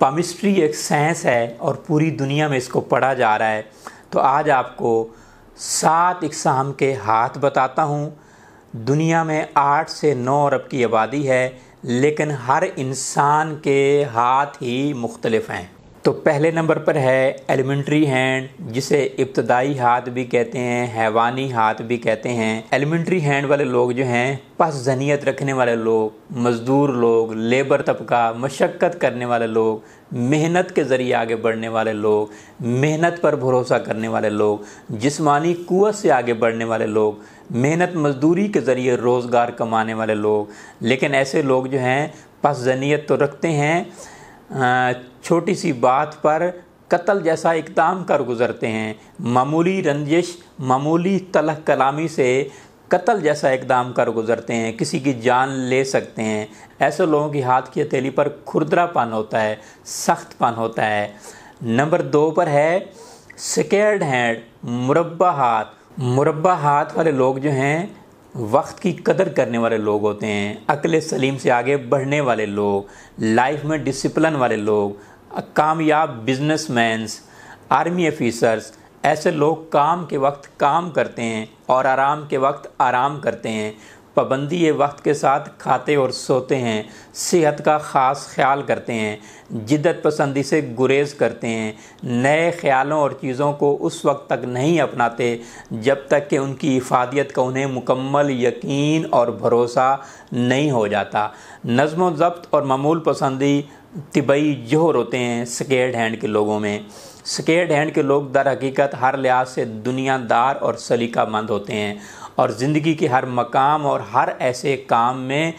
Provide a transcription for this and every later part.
palmistry एक science है और पूरी दुनिया में इसको पढ़ा जा रहा है तो आज आपको सात इकसाम के हाथ बताता हूँ दुनिया में आठ से नौ अरब की आबादी है लेकिन हर इंसान के हाथ ही मुख्तलफ़ हैं तो पहले नंबर पर है एलिमेंट्री हैंड जिसे इब्तदाई हाथ भी कहते हैं हैवानी हाथ भी कहते हैं एलिमेंट्री हैंड वाले लोग जो हैं पस जनीत रखने वाले लोग मज़दूर लोग लेबर तबका मशक्क़त करने वाले लोग मेहनत के ज़रिए आगे बढ़ने वाले लोग मेहनत पर भरोसा करने वाले लोग जिस्मानी कुत से आगे बढ़ने वाले लोग मेहनत मजदूरी के ज़रिए रोज़गार कमाने वाले लोग लेकिन ऐसे लोग जो हैं पस जनीत तो रखते हैं छोटी सी बात पर कत्ल जैसा इकदाम कर गुज़रते हैं मामूली रंजिश मामूली तलह कलामी से कत्ल जैसा इकदाम कर गुज़रते हैं किसी की जान ले सकते हैं ऐसे लोगों की हाथ की हथेली पर खुरदरापन होता है सख्त पन होता है नंबर दो पर है स्केर्ड हैंड मुरबा हाथ मुरबा हाथ वाले लोग जो हैं वक्त की कदर करने वाले लोग होते हैं अकल सलीम से आगे बढ़ने वाले लोग लाइफ में डिसिप्लिन वाले लोग कामयाब बिजनेस आर्मी अफिसर्स ऐसे लोग काम के वक्त काम करते हैं और आराम के वक्त आराम करते हैं पाबंदी वक्त के साथ खाते और सोते हैं सेहत का ख़ास ख्याल करते हैं जिद्दत पसंदी से गुरेज करते हैं नए ख्यालों और चीज़ों को उस वक्त तक नहीं अपनाते जब तक कि उनकी इफादियत का उन्हें मुकम्मल यकीन और भरोसा नहीं हो जाता नज़म व ज़ब्त और मामूल पसंदी तिबई जोहर होते हैं स्केर्ड हैंड के लोगों में स्केर्ड हैंड के लोग दर हकीकत हर लिहाज से दुनियादार और मंद होते हैं और ज़िंदगी के हर मकाम और हर ऐसे काम में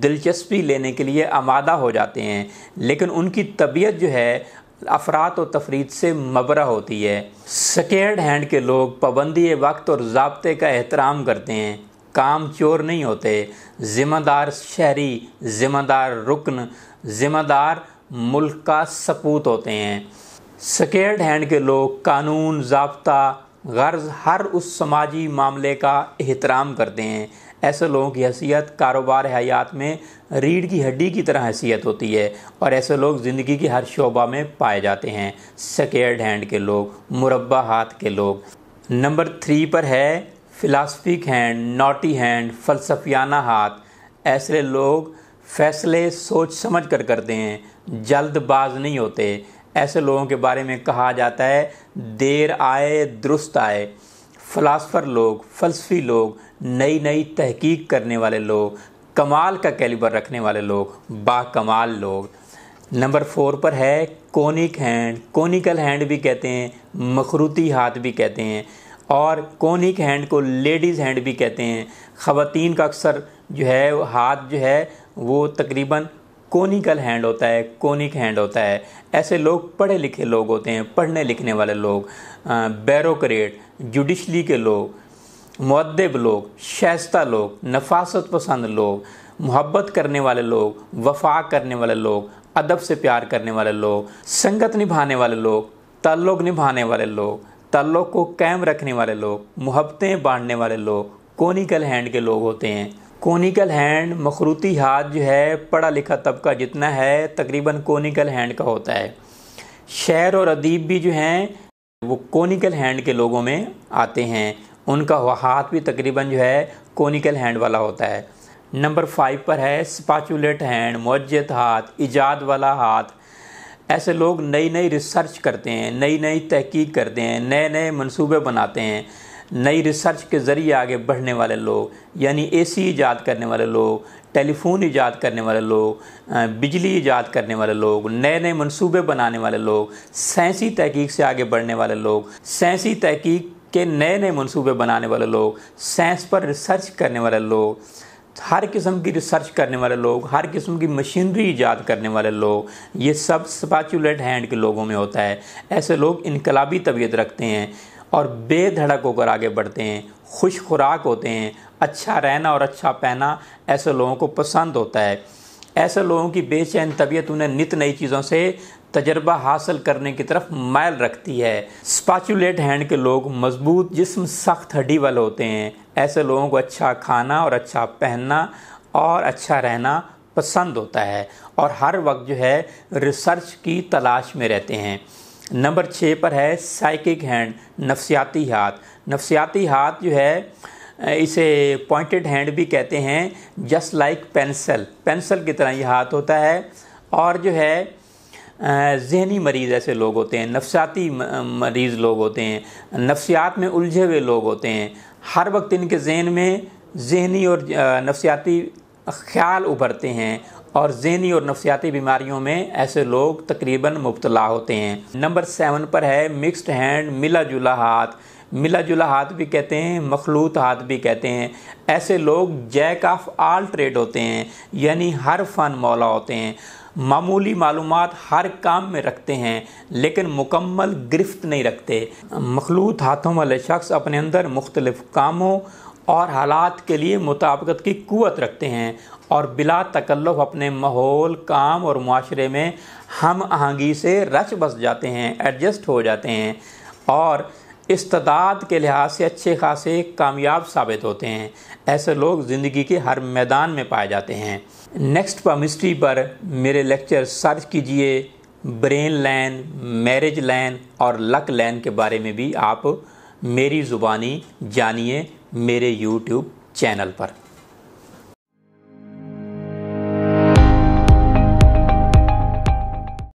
दिलचस्पी लेने के लिए आमादा हो जाते हैं लेकिन उनकी तबीयत जो है अफरात और तफरीत से मबरा होती है सकेर्ड हैंड के लोग पाबंदी वक्त और जबते का एहतराम करते हैं काम चोर नहीं होते ज़िम्मेदार शहरी ज़िम्मेदार रुकन ज़िम्मेदार मुल्क का सपूत होते हैं सकेर्ड हैंड के लोग कानून जबता गर्ज हर उस समाजी मामले का एहतराम करते हैं ऐसे लोगों की हैसियत कारोबार हयात में रीढ़ की हड्डी की तरह हैसियत होती है और ऐसे लोग ज़िंदगी की हर शोबा में पाए जाते हैं सकेर्ड हैंड के लोग मुरबा हाथ के लोग नंबर थ्री पर है फ़िलासफिक हैंड नोटी हैंड फ़लसफियाना हाथ ऐसे लोग फैसले सोच समझ कर करते हैं जल्दबाज नहीं होते ऐसे लोगों के बारे में कहा जाता है देर आए दुरुस्त आए फ़लासफ़र लोग फ़लसफ़ी लोग नई नई तहकीक करने वाले लोग कमाल का कैलिबर रखने वाले लोग बाकमाल लोग नंबर फोर पर है कोनिक हैंड कोनिकल हैंड भी कहते हैं मखरूती हाथ भी कहते हैं और कोनिक हैंड को लेडीज़ हैंड भी कहते हैं ख़वातीन का अक्सर जो है हाथ जो है वो तकरीबन कोनिकल हैंड होता है कोनिक हैंड होता है ऐसे लोग पढ़े लिखे लोग होते हैं पढ़ने लिखने वाले लोग बैरोक्रेट जुडिशली के लोग मुद्दब लोग शैस्ता लोग नफासत पसंद लोग मोहब्बत करने वाले लोग वफा करने वाले लोग अदब से प्यार करने वाले लोग संगत निभाने वाले लोग ताल्लुक निभाने वाले लोग ताल्लुक को कायम रखने वाले लोग मुहब्बतें बांटने वाले लोग कोनिकल हैंड के लोग होते हैं कोनिकल हैंड मखरूती हाथ जो है पढ़ा लिखा तबका जितना है तकरीबन कोनिकल हैंड का होता है शहर और अदीब भी जो हैं वो कोनिकल हैंड के लोगों में आते हैं उनका हाथ भी तकरीबन जो है कोनिकल हैंड वाला होता है नंबर फाइव पर है स्पाचुलेट हैंड मजद हाथ इजाद वाला हाथ ऐसे लोग नई नई रिसर्च करते हैं नई नई तहकीक करते हैं नए नए मनसूबे बनाते हैं नई रिसर्च के ज़रिए आगे बढ़ने वाले लोग यानी एसी ईजाद करने वाले लोग टेलीफोन ईजाद करने वाले लोग बिजली ईजाद करने वाले लोग नए नए मंसूबे बनाने वाले लोग साइंसी तहकीक से आगे बढ़ने वाले लोग साइंसी तहकीक के नए नए मंसूबे बनाने वाले लोग साइंस पर रिसर्च करने वाले लोग हर किस्म की रिसर्च करने वाले लोग हर किस्म की मशीनरी ईजाद करने वाले लोग ये सब स्पाचुलेट हैंड के लोगों में होता है ऐसे लोग इनकलाबी तबीयत रखते हैं और बेधड़क होकर आगे बढ़ते हैं खुश खुराक होते हैं अच्छा रहना और अच्छा पहना ऐसे लोगों को पसंद होता है ऐसे लोगों की बेचैन तबीयत उन्हें नित नई चीज़ों से तजर्बा हासिल करने की तरफ मायल रखती है स्पाचुलेट हैंड के लोग मजबूत जिस्म सख्त हड्डी वाले होते हैं ऐसे लोगों को अच्छा खाना और अच्छा पहनना और अच्छा रहना पसंद होता है और हर वक्त जो है रिसर्च की तलाश में रहते हैं नंबर छः पर है साइकिक हैंड नफसियाती हाथ नफसियाती हाथ जो है इसे पॉइंटेड हैंड भी कहते हैं जस्ट लाइक पेंसिल पेंसिल की तरह ये हाथ होता है और जो है जहनी मरीज़ ऐसे लोग होते हैं नफसियाती मरीज़ लोग होते हैं नफसियात में उलझे हुए लोग होते हैं हर वक्त इनके जहन में जहनी और नफसियाती ख्याल उभरते हैं और जहनी और नफसियाती बीमारियों में ऐसे लोग तकरीबन मुबतला होते हैं नंबर सेवन पर है मिक्सड हैंड मिला जुला हाथ मिला जुला हाथ भी कहते हैं मखलूत हाथ भी कहते हैं ऐसे लोग जैक ऑफ आल ट्रेड होते हैं यानी हर फन मौला होते हैं मामूली मालूम हर काम में रखते हैं लेकिन मुकम्मल गिरफ्त नहीं रखते मखलूत हाथों वाले शख्स अपने अंदर मुख्तलिफ कामों और हालात के लिए मुताबकत की कुत रखते हैं और बिला तकल्लफ अपने माहौल काम और माशरे में हम आहंगी से रच बस जाते हैं एडजस्ट हो जाते हैं और इस्ताद के लिहाज से अच्छे खासे कामयाब साबित होते हैं ऐसे लोग ज़िंदगी के हर मैदान में पाए जाते हैं नेक्स्ट पमिस्ट्री पर मेरे लेक्चर सर्च कीजिए ब्रेन लैन मैरिज लैन और लक लैन के बारे में भी आप मेरी ज़ुबानी जानिए मेरे YouTube चैनल पर